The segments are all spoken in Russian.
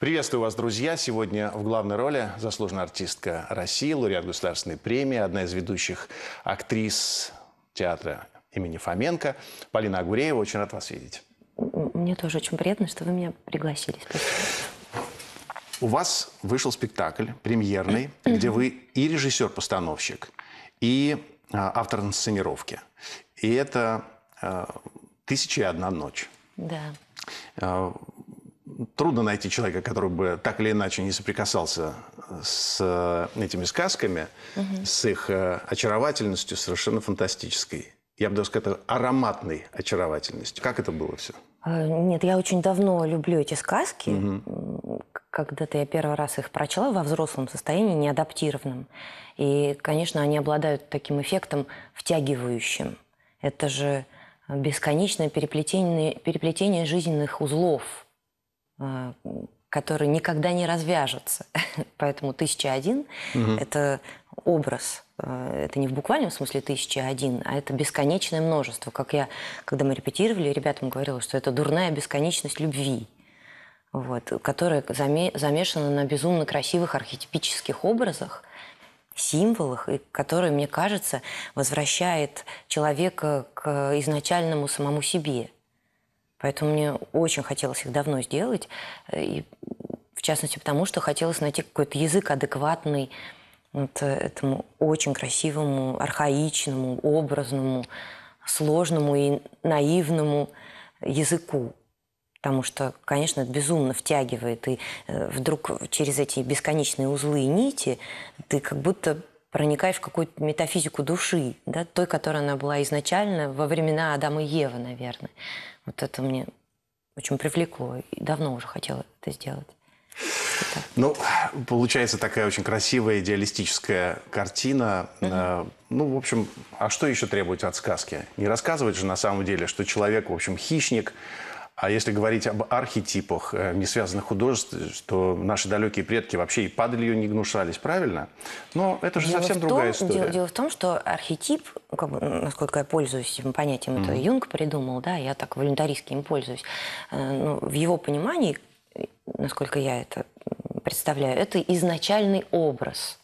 Приветствую вас, друзья! Сегодня в главной роли заслуженная артистка России, лауреат государственной премии, одна из ведущих актрис театра имени Фоменко Полина Агуреева. Очень рад вас видеть. Мне тоже очень приятно, что вы меня пригласили. У вас вышел спектакль премьерный, где вы и режиссер-постановщик, и а, автор инсценировки. И это а, «Тысяча и одна ночь». Да. А, трудно найти человека, который бы так или иначе не соприкасался с этими сказками, угу. с их очаровательностью совершенно фантастической. Я бы даже сказал, ароматной очаровательностью. Как это было все? А, нет, я очень давно люблю эти сказки. Угу. Когда-то я первый раз их прочла во взрослом состоянии, неадаптированном. И, конечно, они обладают таким эффектом втягивающим. Это же бесконечное переплетение, переплетение жизненных узлов, а, которые никогда не развяжутся. Поэтому «Тысяча один» угу. — это образ а, это не в буквальном смысле тысяча один, а это бесконечное множество. Как я, когда мы репетировали, ребятам говорила, что это дурная бесконечность любви, вот, которая замешана на безумно красивых архетипических образах, символах, и который, мне кажется, возвращает человека к изначальному самому себе. Поэтому мне очень хотелось их давно сделать, э, и в частности потому, что хотелось найти какой-то язык адекватный вот э, этому очень красивому, архаичному, образному, сложному и наивному языку. Потому что, конечно, это безумно втягивает, и э, вдруг через эти бесконечные узлы и нити ты как будто проникаешь в какую-то метафизику души, да, той, которая она была изначально во времена Адама и Евы, наверное. Вот это мне очень привлекло, и давно уже хотела это сделать. Ну, получается такая очень красивая идеалистическая картина. Угу. Ну, в общем, а что еще требуется от сказки? Не рассказывать же на самом деле, что человек, в общем, хищник, а если говорить об архетипах э, не связанных художеств, то наши далекие предки вообще и падалью не гнушались, правильно? Но это же дело совсем том, другая история. Дело, дело в том, что архетип, как бы, насколько я пользуюсь этим понятием, mm-hmm. это Юнг придумал, да, я так волонтаристски им пользуюсь. Э, Но ну, в его понимании насколько я это представляю, это изначальный образ.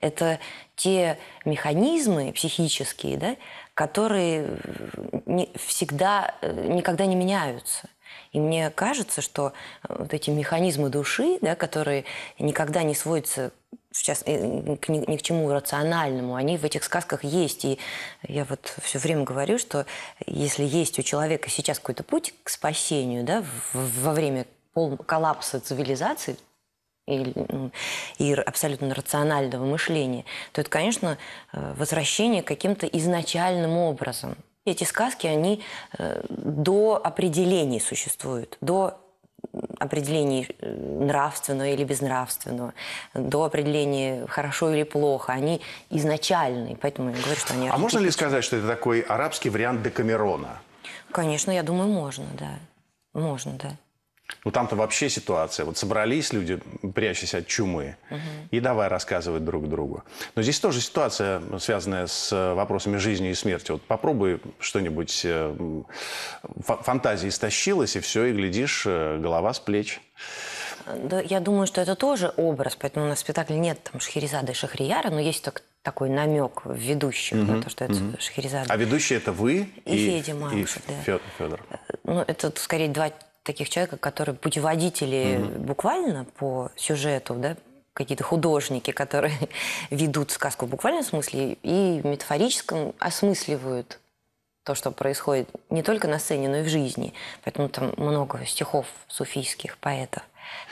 Это те механизмы психические, да, которые не, всегда, э, никогда не меняются. И мне кажется, что э, вот эти механизмы души, да, которые никогда не сводятся сейчас э, к ни, ни к чему рациональному, они в этих сказках есть. И я вот все время говорю, что если есть у человека сейчас какой-то путь к спасению, да, во время полного коллапса цивилизации и, и абсолютно рационального мышления, то это, конечно, э, возвращение каким-то изначальным образом. Эти сказки, они э, до определений существуют, до определений э, нравственного или безнравственного, до определения хорошо или плохо. Они изначальные, поэтому я говорю, что они... А можно ли сказать, что это такой арабский вариант Декамерона? Конечно, я думаю, можно, да. Можно, да. Ну там-то вообще ситуация. Вот собрались люди, прячась от чумы, угу. и давай рассказывать друг другу. Но здесь тоже ситуация, связанная с э, вопросами жизни и смерти. Вот попробуй что-нибудь, э, фантазия истощилась, и все, и глядишь, э, голова с плеч. Да, я думаю, что это тоже образ, поэтому у нас в спектакле нет там Шахерезада и Шахрияра, но есть только такой намек в ведущих, угу, да, то, что это угу. Шахерезада. А ведущий это вы и, и Федя Малышев, и да. Федор. Ну, это скорее два таких человек, которые путеводители mm буквально по сюжету, да, какие-то художники, которые ведут сказку в буквальном смысле и в метафорическом осмысливают то, что происходит не только на сцене, но и в жизни. Поэтому там много стихов суфийских поэтов.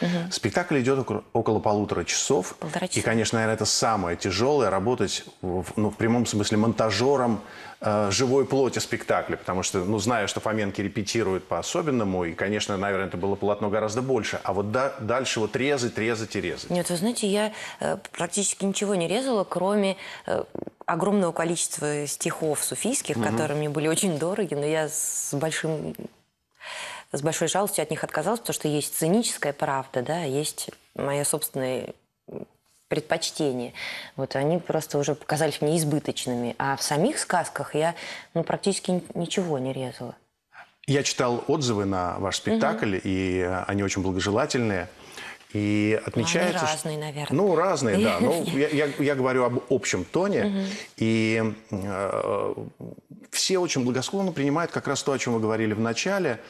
Угу. Спектакль идет около полутора часов. Полтора часа. И, конечно, наверное, это самое тяжелое работать в, ну, в прямом смысле монтажером э, живой плоти спектакля. Потому что, ну, зная, что Фоменки репетируют по-особенному, и, конечно, наверное, это было полотно гораздо больше. А вот да, дальше вот резать, резать и резать. Нет, вы знаете, я э, практически ничего не резала, кроме э, огромного количества стихов суфийских, угу. которые мне были очень дороги, но я с большим с большой жалостью от них отказалась, потому что есть циническая правда, да, есть мое собственное предпочтение. Вот они просто уже показались мне избыточными. А в самих сказках я ну, практически ничего не резала. Я читал отзывы на ваш спектакль, угу. и э, они очень благожелательные. И ну, отмечается... Планы разные, наверное. Ну, разные, да. Ну, я, я, говорю об общем тоне. Угу. И э, все очень благосклонно принимают как раз то, о чем вы говорили в начале.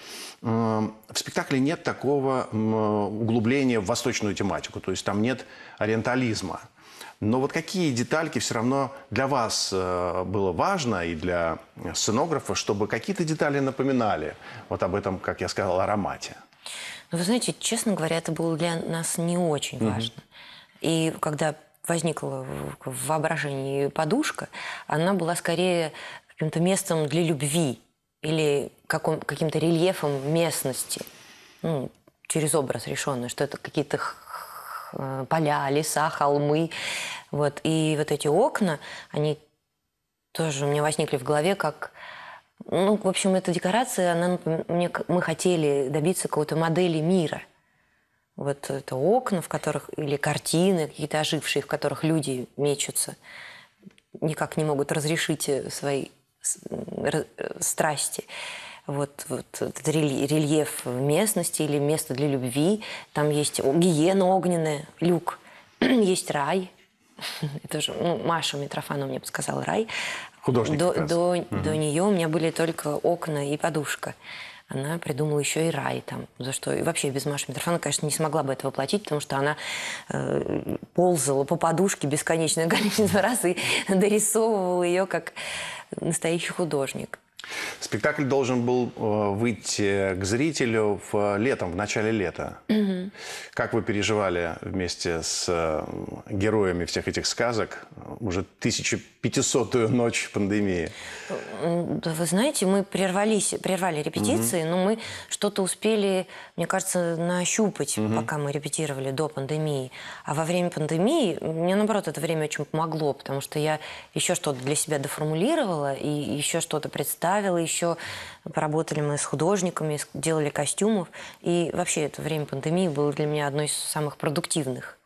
в спектакле нет такого углубления в восточную тематику. То есть там нет ориентализма. Но вот какие детальки все равно для вас э, было важно и для сценографа, чтобы какие-то детали напоминали вот об этом, как я сказал, аромате? Но вы знаете, честно говоря, это было для нас не очень угу. важно. И когда возникла в воображении подушка, она была скорее каким-то местом для любви или каком, каким-то рельефом местности, ну, через образ решенный, что это какие-то э, поля, леса, холмы. Вот. И вот эти окна, они тоже у меня возникли в голове как ну, в общем, эта декорация, она, мне, мы хотели добиться какой то модели мира. Вот это окна, в которых, или картины какие-то ожившие, в которых люди мечутся, никак не могут разрешить э, свои э, страсти. Вот, вот этот рельеф местности или место для любви. Там есть гиена огненная, люк. есть рай. Это же ну, Маша Митрофанова мне подсказала рай. Художник. До, до, угу. до нее у меня были только окна и подушка. Она придумала еще и рай там, за что... И вообще без Маши Митрофана, конечно, не смогла бы этого воплотить потому что она э, ползала по подушке бесконечное количество раз и дорисовывала ее как настоящий художник. Спектакль должен был э, выйти к зрителю в э, летом, в начале лета. Угу. Как вы переживали вместе с э, героями всех этих сказок? Уже тысячи 500-ю ночь пандемии? Да вы знаете, мы прервались, прервали репетиции, угу. но мы что-то успели, мне кажется, нащупать, угу. пока мы репетировали до пандемии. А во время пандемии мне, наоборот, это время очень помогло, потому что я еще что-то для себя доформулировала, и еще что-то представила, еще поработали мы с художниками, делали костюмов. И вообще это время пандемии было для меня одной из самых продуктивных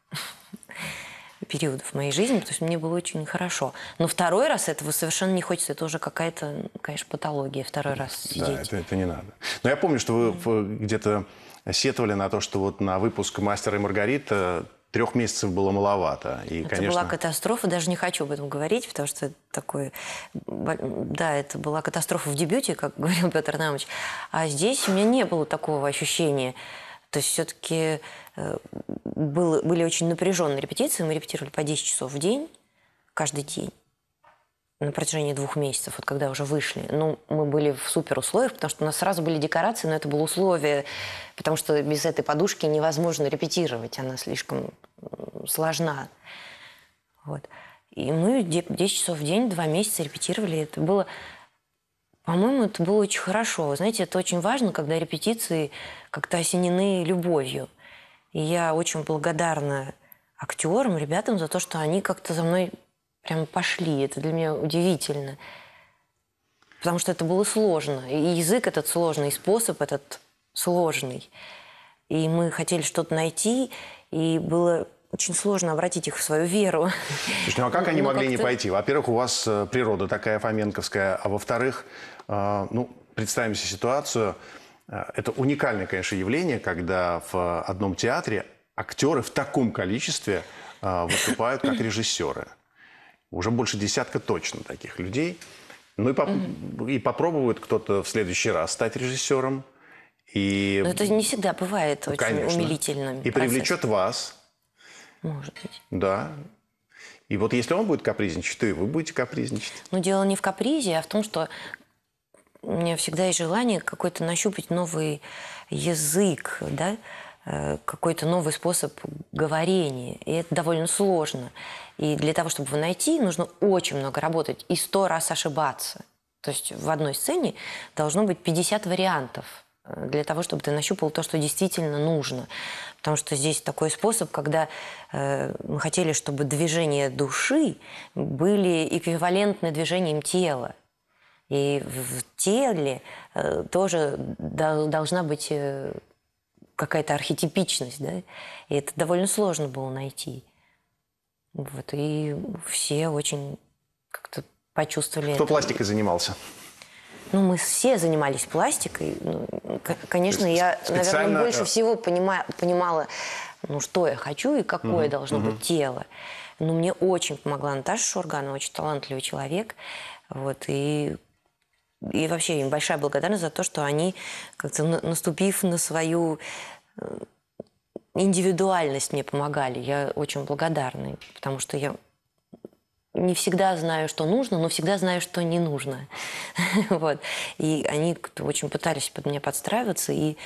периодов моей жизни, потому что мне было очень хорошо. Но второй раз этого совершенно не хочется. Это уже какая-то, конечно, патология второй раз сидеть. Да, это, это не надо. Но я помню, что вы mm-hmm. где-то сетовали на то, что вот на выпуск «Мастера и Маргарита» трех месяцев было маловато. И, это конечно... была катастрофа, даже не хочу об этом говорить, потому что это такое... Да, это была катастрофа в дебюте, как говорил Петр Намович. А здесь у меня не было такого ощущения. То есть все-таки э, был, были очень напряженные репетиции. Мы репетировали по 10 часов в день, каждый день на протяжении двух месяцев, вот когда уже вышли, ну, мы были в супер условиях, потому что у нас сразу были декорации, но это было условие, потому что без этой подушки невозможно репетировать, она слишком сложна. Вот. И мы 10 часов в день, два месяца репетировали. Это было по-моему, это было очень хорошо. Вы знаете, это очень важно, когда репетиции как-то осенены любовью. И я очень благодарна актерам, ребятам за то, что они как-то за мной прямо пошли. Это для меня удивительно. Потому что это было сложно. И язык этот сложный, и способ этот сложный. И мы хотели что-то найти, и было очень сложно обратить их в свою веру. Слушайте, ну а как ну, они ну, могли как не пойти? Во-первых, у вас э, природа такая фоменковская, а во-вторых, а, ну, представим себе ситуацию. Э, это уникальное, конечно, явление, когда в одном театре актеры в таком количестве э, выступают как режиссеры. Уже больше десятка точно таких людей. Ну и, поп угу. и попробует кто-то в следующий раз стать режиссером. И... Но это не всегда бывает ну, очень конечно. И процесс. привлечет вас. Может быть. Да. И вот если он будет капризничать, то и вы будете капризничать. Но дело не в капризе, а в том, что у меня всегда есть желание какой-то нащупать новый язык, да, э, какой-то новый способ говорения. И это довольно сложно. И для того, чтобы его найти, нужно очень много работать и сто раз ошибаться. То есть в одной сцене должно быть 50 вариантов э, для того, чтобы ты нащупал то, что действительно нужно. Потому что здесь такой способ, когда э, мы хотели, чтобы движения души были эквивалентны движениям тела. И в теле э, тоже должна быть э, какая-то архетипичность, да? И это довольно сложно было найти. Вот, и все очень как-то почувствовали... Кто это. пластикой занимался? Ну, мы все занимались пластикой. Ну, конечно, я, наверное, больше э, всего понимаю, понимала, ну, что я хочу и какое угу, должно угу. быть тело. Но мне очень помогла Наташа Шурганова, очень талантливый человек. Вот, и и вообще им большая благодарность за то, что они, как-то наступив на свою э, индивидуальность, мне помогали. Я очень благодарна, потому что я не всегда знаю, что нужно, но всегда знаю, что не нужно. вот. И они очень пытались под меня подстраиваться, и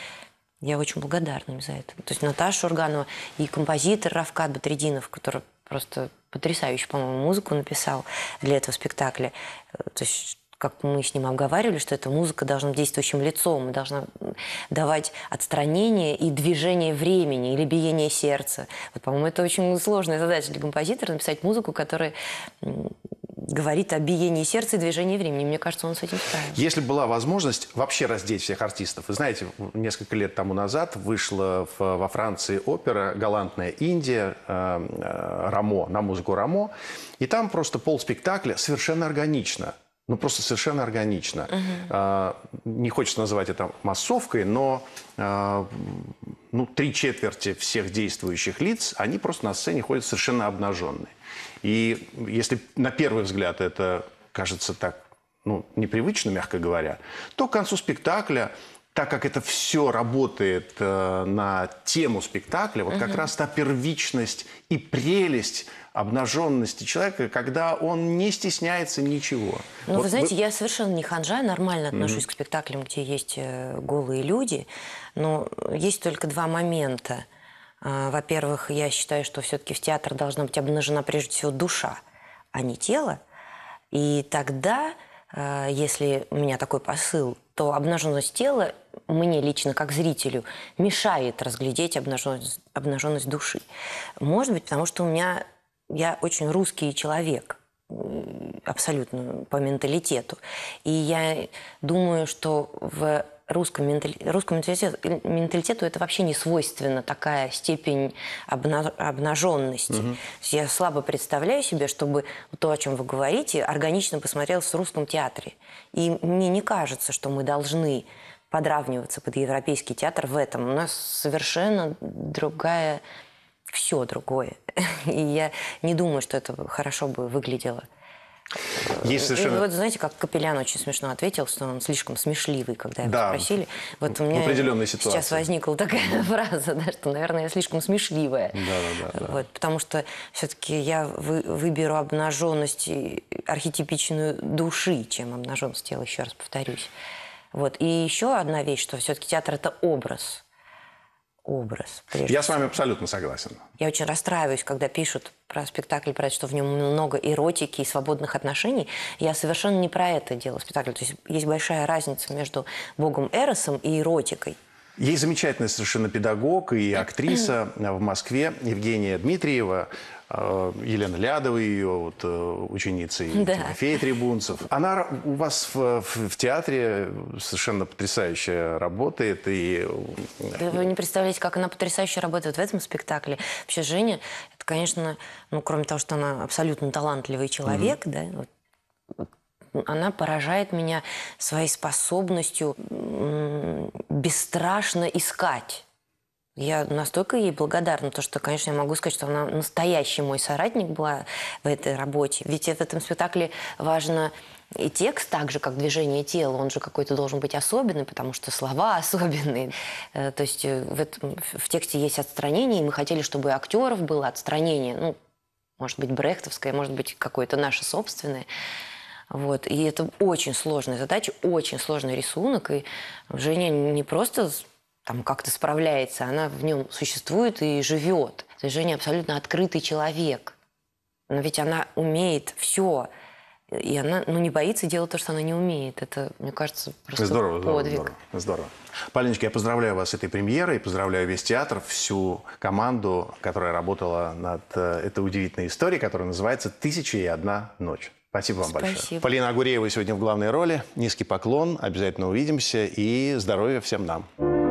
я очень благодарна им за это. То есть Наташа Шурганова и композитор Равкат Батрединов, который просто потрясающую, по-моему, музыку написал для этого спектакля. Э, то есть как мы с ним обговаривали, что эта музыка должна действующим лицом, должна давать отстранение и движение времени или биение сердца. Вот, по-моему, это очень сложная задача для композитора написать музыку, которая говорит о биении сердца и движении времени. Мне кажется, он с этим справился. Если была возможность вообще раздеть всех артистов. Вы знаете, несколько лет тому назад вышла в, во Франции опера «Галантная Индия» э, э, Рамо, на музыку Рамо. И там просто пол спектакля совершенно органично ну просто совершенно органично. Угу. А, не хочется называть это массовкой, но а, ну, три четверти всех действующих лиц, они просто на сцене ходят совершенно обнаженные. И если на первый взгляд это кажется так ну, непривычно, мягко говоря, то к концу спектакля так как это все работает э, на тему спектакля, вот угу. как раз та первичность и прелесть обнаженности человека, когда он не стесняется ничего. Ну, вот вы знаете, вы... я совершенно не ханжа, нормально отношусь mm к спектаклям, где есть э, голые люди, но есть только два момента. А, во-первых, я считаю, что все-таки в театр должна быть обнажена прежде всего душа, а не тело. И тогда а, если у меня такой посыл, то обнаженность тела мне лично, как зрителю, мешает разглядеть обнаженность, обнаженность души. Может быть, потому что у меня я очень русский человек абсолютно по менталитету. И я думаю, что в русскому, ментали... русскому менталитету, э, менталитету это вообще не свойственно такая степень обна... обнаженности. Угу. Я слабо представляю себе, чтобы то, о чем вы говорите, органично посмотрелось в русском театре. И мне не кажется, что мы должны подравниваться под европейский театр в этом. У нас совершенно другая, все другое. И я не думаю, что это хорошо бы выглядело. Есть совершенно... И вот знаете, как Капелян очень смешно ответил, что он слишком смешливый, когда его да. спросили. Вот у меня в определенной ситуации. сейчас возникла такая фраза, да, что, наверное, я слишком смешливая. Да, да, да, да. Вот, потому что все-таки я вы, выберу обнаженность архетипичную души, чем обнаженность тела, еще раз повторюсь. Вот. И еще одна вещь, что все-таки театр – это образ образ. Я с вами абсолютно согласен. Я очень расстраиваюсь, когда пишут про спектакль, про это, что в нем много эротики и свободных отношений. Я совершенно не про это делаю спектакль. То есть есть большая разница между богом Эросом и эротикой. Есть замечательный совершенно педагог и актриса в Москве Евгения Дмитриева, Э, Елены Лядовой, ее вот, э, ученицы да. Тимофей Трибунцев. Она у вас в, в, в театре совершенно потрясающе работает. И... Э, да вы не представляете, как она потрясающе работает в этом спектакле. Вообще Женя, это, конечно, ну, кроме того, что она абсолютно талантливый человек, mm да, вот, она поражает меня своей способностью бесстрашно искать я настолько ей благодарна, то что, конечно, я могу сказать, что она настоящий мой соратник была в этой работе. Ведь в этом спектакле важно и текст так же, как движение тела, он же какой-то должен быть особенный, потому что слова особенные. Э, то есть э, в, этом, в тексте есть отстранение, и мы хотели, чтобы и актеров было отстранение. Ну, может быть, брехтовское, может быть, какое-то наше собственное. Вот. И это очень сложная задача, очень сложный рисунок. И Женя не просто там как-то справляется, она в нем существует и живет. То есть Женя абсолютно открытый человек. Но ведь она умеет все. И она ну, не боится делать то, что она не умеет. Это, мне кажется, просто здорово, подвиг. Здорово, здорово, здорово. Паленечка, я поздравляю вас с этой премьерой, поздравляю весь театр, всю команду, которая работала над э, этой удивительной историей, которая называется «Тысяча и одна ночь». Спасибо вам Спасибо. большое. Полина Агуреева сегодня в главной роли. Низкий поклон. Обязательно увидимся. И здоровья всем нам.